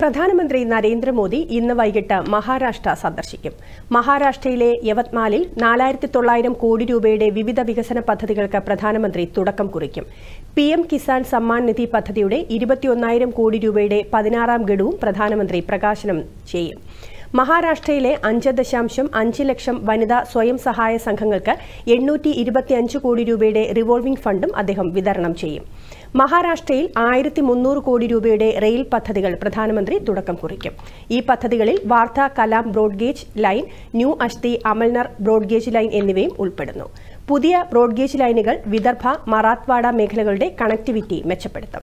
പ്രധാനമന്ത്രി നരേന്ദ്രമോദി ഇന്ന് വൈകിട്ട് മഹാരാഷ്ട്ര സന്ദർശിക്കും മഹാരാഷ്ട്രയിലെ യവത്മാലിൽ നാലായിരത്തി തൊള്ളായിരം കോടി രൂപയുടെ വിവിധ വികസന പദ്ധതികൾക്ക് പ്രധാനമന്ത്രി തുടക്കം കുറിക്കും പി എം കിസാൻ സമ്മാൻ നിധി പദ്ധതിയുടെ ഇരുപത്തിയൊന്നായിരം കോടി രൂപയുടെ പതിനാറാം ഗഡുവും പ്രധാനമന്ത്രി പ്രകാശനം ചെയ്യും മഹാരാഷ്ട്രയിലെ അഞ്ച് ദശാംശം അഞ്ച് ലക്ഷം വനിതാ സ്വയം സഹായ സംഘങ്ങൾക്ക് എണ്ണൂറ്റി ഇരുപത്തിയഞ്ച് കോടി രൂപയുടെ റിവോൾവിംഗ് ഫണ്ടും അദ്ദേഹം വിതരണം ചെയ്യും മഹാരാഷ്ട്രയിൽ ആയിരത്തി മുന്നൂറ് കോടി രൂപയുടെ റെയിൽ പദ്ധതികൾ പ്രധാനമന്ത്രി തുടക്കം കുറിക്കും ഈ പദ്ധതികളിൽ Wardha Kalamb broad gauge line new Ashti Amalner broad gauge line എന്നിവയും ഉൾപ്പെടുന്നു പുതിയ ബ്രോഡ്ഗേജ് ലൈനുകൾ വിദർഭ മറാത്ത്വാഡ മേഖലകളുടെ കണക്ടിവിറ്റി മെച്ചപ്പെടുത്തും